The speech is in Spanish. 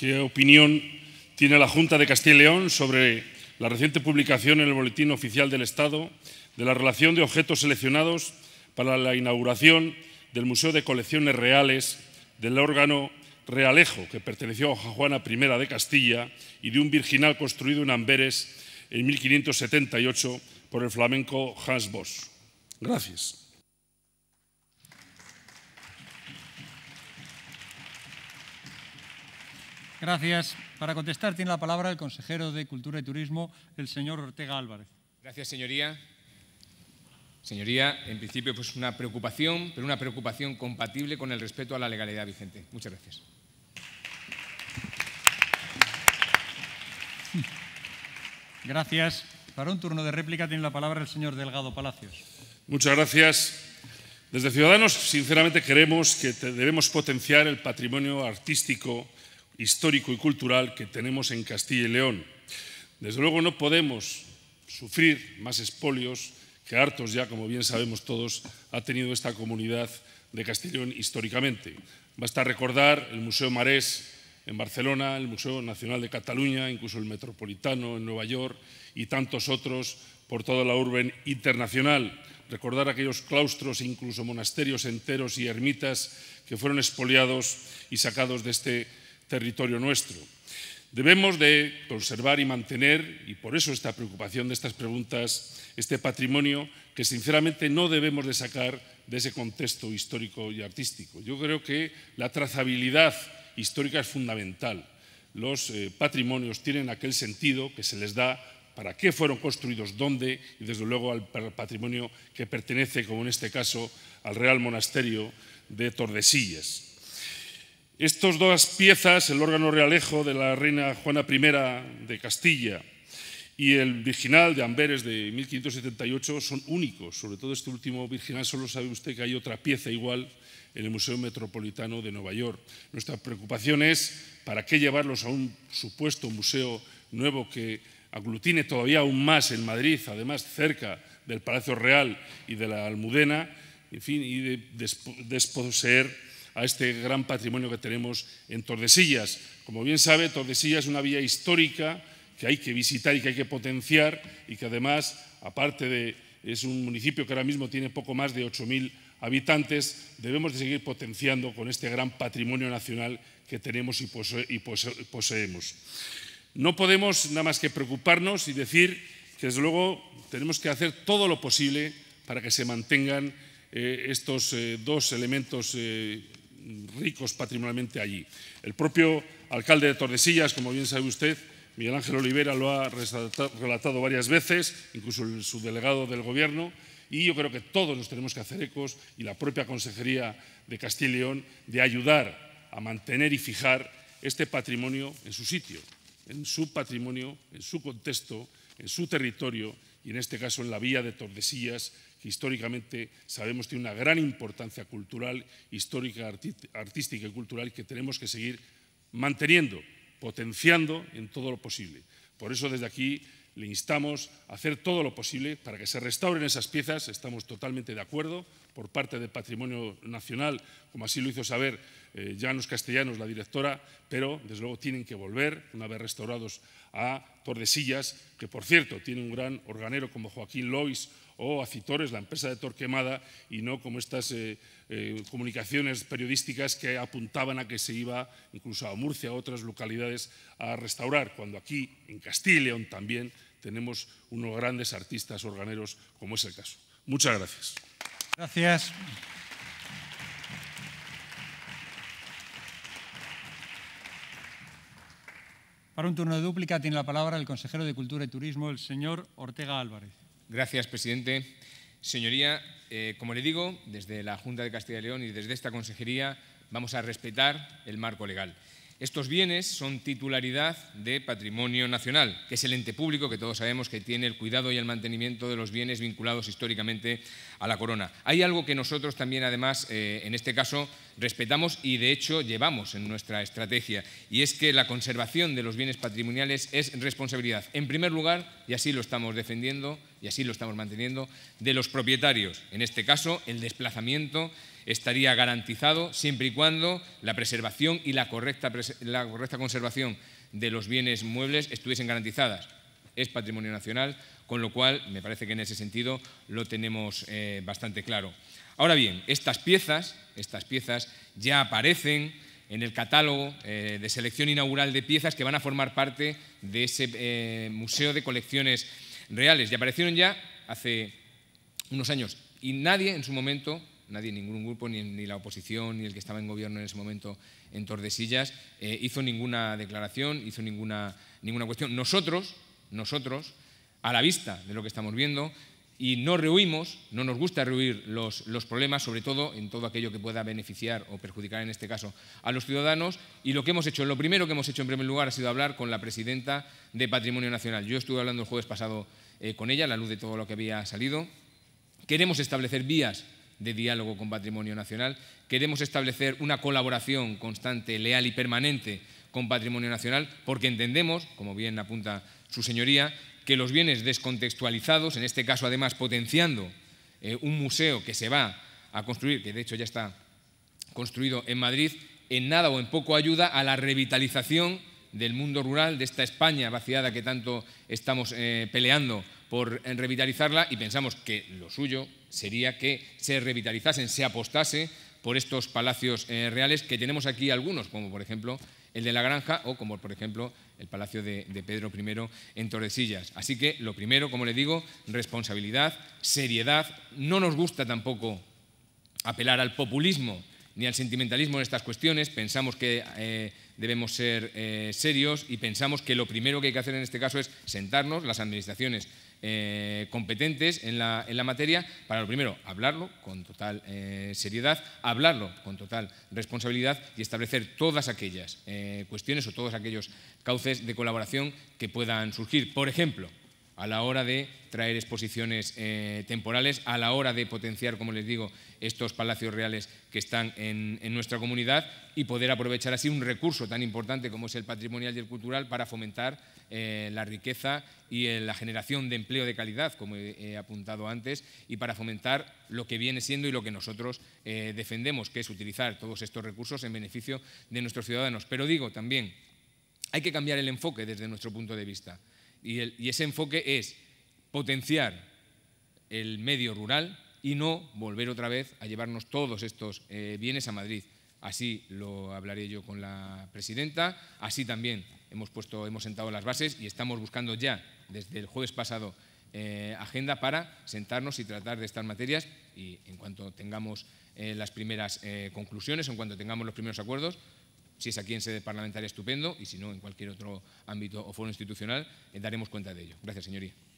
¿Qué opinión tiene la Junta de Castilla y León sobre la reciente publicación en el Boletín Oficial del Estado de la relación de objetos seleccionados para la inauguración del Museo de Colecciones Reales del órgano Realejo, que perteneció a Juana I de Castilla, y de un virginal construido en Amberes en 1578 por el flamenco Hans Bosch. Gracias. Gracias. Para contestar tiene la palabra el consejero de Cultura y Turismo, el señor Ortega Álvarez. Gracias, señoría. Señoría, en principio, pues una preocupación, pero una preocupación compatible con el respeto a la legalidad vigente. Muchas gracias. Gracias. Para un turno de réplica tiene la palabra el señor Delgado Palacios. Muchas gracias. Desde Ciudadanos, sinceramente, queremos que debemos potenciar el patrimonio artístico histórico y cultural que tenemos en Castilla y León. Desde luego no podemos sufrir más expolios que hartos ya, como bien sabemos todos, ha tenido esta comunidad de Castellón históricamente. Basta recordar el Museo Marés en Barcelona, el Museo Nacional de Cataluña, incluso el Metropolitano en Nueva York y tantos otros por toda la urbe internacional. Recordar aquellos claustros e incluso monasterios enteros y ermitas que fueron expoliados y sacados de este territorio nuestro. Debemos de conservar y mantener, y por eso esta preocupación de estas preguntas, este patrimonio que sinceramente no debemos de sacar de ese contexto histórico y artístico. Yo creo que la trazabilidad histórica es fundamental. Los eh, patrimonios tienen aquel sentido que se les da para qué fueron construidos, dónde, y desde luego al patrimonio que pertenece, como en este caso, al Real Monasterio de Tordesillas. Estas dos piezas, el órgano realejo de la reina Juana I de Castilla y el virginal de Amberes de 1578, son únicos. Sobre todo este último virginal, solo sabe usted que hay otra pieza igual en el Museo Metropolitano de Nueva York. Nuestra preocupación es para qué llevarlos a un supuesto museo nuevo que aglutine todavía aún más en Madrid, además cerca del Palacio Real y de la Almudena, en fin, y desposeer a este gran patrimonio que tenemos en Tordesillas. Como bien sabe, Tordesillas es una vía histórica que hay que visitar y que hay que potenciar y que además, aparte de, es un municipio que ahora mismo tiene poco más de 8.000 habitantes, debemos de seguir potenciando con este gran patrimonio nacional que tenemos y, poseemos. No podemos nada más que preocuparnos y decir que desde luego tenemos que hacer todo lo posible para que se mantengan eh, estos eh, dos elementos eh, ricos patrimonialmente allí. El propio alcalde de Tordesillas, como bien sabe usted, Miguel Ángel Olivera lo ha relatado varias veces, incluso el subdelegado del Gobierno, y yo creo que todos nos tenemos que hacer ecos, y la propia Consejería de Castilla y León, de ayudar a mantener y fijar este patrimonio en su sitio, en su patrimonio, en su contexto, en su territorio, y en este caso en la vía de Tordesillas, que históricamente sabemos tiene una gran importancia cultural, histórica, artística y cultural que tenemos que seguir manteniendo, potenciando en todo lo posible. Por eso desde aquí le instamos a hacer todo lo posible para que se restauren esas piezas. Estamos totalmente de acuerdo por parte del Patrimonio Nacional, como así lo hizo saber ya eh, Llanos Castellanos, la directora, pero desde luego tienen que volver, una vez restaurados, a Tordesillas, que por cierto tiene un gran organero como Joaquín Lois o Citores, la empresa de Torquemada, y no como estas eh, eh, comunicaciones periodísticas que apuntaban a que se iba incluso a Murcia, a otras localidades, a restaurar, cuando aquí, en Castilla y León también, tenemos unos grandes artistas organeros, como es el caso. Muchas gracias. Gracias. Para un turno de dúplica tiene la palabra el consejero de Cultura y Turismo, el señor Ortega Álvarez. Gracias, presidente. Señoría, eh, como le digo, desde la Junta de Castilla y León y desde esta consejería vamos a respetar el marco legal. Estos bienes son titularidad de patrimonio nacional, que es el ente público que todos sabemos que tiene el cuidado y el mantenimiento de los bienes vinculados históricamente a la corona. Hay algo que nosotros también, además, eh, en este caso, respetamos y, de hecho, llevamos en nuestra estrategia, y es que la conservación de los bienes patrimoniales es responsabilidad, en primer lugar, y así lo estamos defendiendo, y así lo estamos manteniendo, de los propietarios. En este caso, el desplazamiento estaría garantizado siempre y cuando la preservación y la correcta, conservación de los bienes muebles estuviesen garantizadas. Es patrimonio nacional, con lo cual me parece que en ese sentido lo tenemos eh, bastante claro. Ahora bien, estas piezas, estas piezas ya aparecen en el catálogo eh, de selección inaugural de piezas que van a formar parte de ese eh, Museo de Colecciones reales y aparecieron ya hace unos años. Y nadie en su momento, nadie, ningún grupo, ni, la oposición, ni el que estaba en gobierno en ese momento en Tordesillas, eh, hizo ninguna declaración, hizo ninguna, ninguna cuestión. Nosotros, nosotros, a la vista de lo que estamos viendo, y no rehuimos, no nos gusta rehuir los, problemas, sobre todo en todo aquello que pueda beneficiar o perjudicar, en este caso, a los ciudadanos. Y lo que hemos hecho, lo primero que hemos hecho en primer lugar ha sido hablar con la presidenta de Patrimonio Nacional. Yo estuve hablando el jueves pasado eh, con ella, a la luz de todo lo que había salido. Queremos establecer vías de diálogo con Patrimonio Nacional. Queremos establecer una colaboración constante, leal y permanente con Patrimonio Nacional, porque entendemos, como bien apunta su señoría, que los bienes descontextualizados, en este caso además potenciando eh, un museo que se va a construir, que de hecho ya está construido en Madrid, en nada o en poco ayuda a la revitalización del mundo rural, de esta España vaciada que tanto estamos eh, peleando por revitalizarla y pensamos que lo suyo sería que se revitalizasen, se apostase por estos palacios eh, reales, que tenemos aquí algunos, como por ejemplo el de la Granja o como por ejemplo el palacio de, Pedro I en Tordesillas. Así que lo primero, como le digo, responsabilidad, seriedad. No nos gusta tampoco apelar al populismo ni al sentimentalismo en estas cuestiones. Pensamos que eh, debemos ser eh, serios y pensamos que lo primero que hay que hacer en este caso es sentarnos, las administraciones eh, competentes en la, materia, para lo primero, hablarlo con total eh, seriedad, hablarlo con total responsabilidad y establecer todas aquellas cuestiones o todos aquellos cauces de colaboración que puedan surgir. Por ejemplo, a la hora de traer exposiciones eh, temporales, a la hora de potenciar, como les digo, estos palacios reales que están en, nuestra comunidad y poder aprovechar así un recurso tan importante como es el patrimonial y el cultural para fomentar eh, la riqueza y eh, la generación de empleo de calidad, como he, apuntado antes, y para fomentar lo que viene siendo y lo que nosotros defendemos, que es utilizar todos estos recursos en beneficio de nuestros ciudadanos. Pero digo también, hay que cambiar el enfoque desde nuestro punto de vista. Y, ese enfoque es potenciar el medio rural y no volver otra vez a llevarnos todos estos eh, bienes a Madrid. Así lo hablaré yo con la presidenta, así también hemos, puesto, hemos sentado las bases y estamos buscando ya, desde el jueves pasado, eh, agenda para sentarnos y tratar de estas materias y en cuanto tengamos eh, las primeras conclusiones, en cuanto tengamos los primeros acuerdos, si es aquí en sede parlamentaria, estupendo, y si no, en cualquier otro ámbito o foro institucional, eh, daremos cuenta de ello. Gracias, señoría.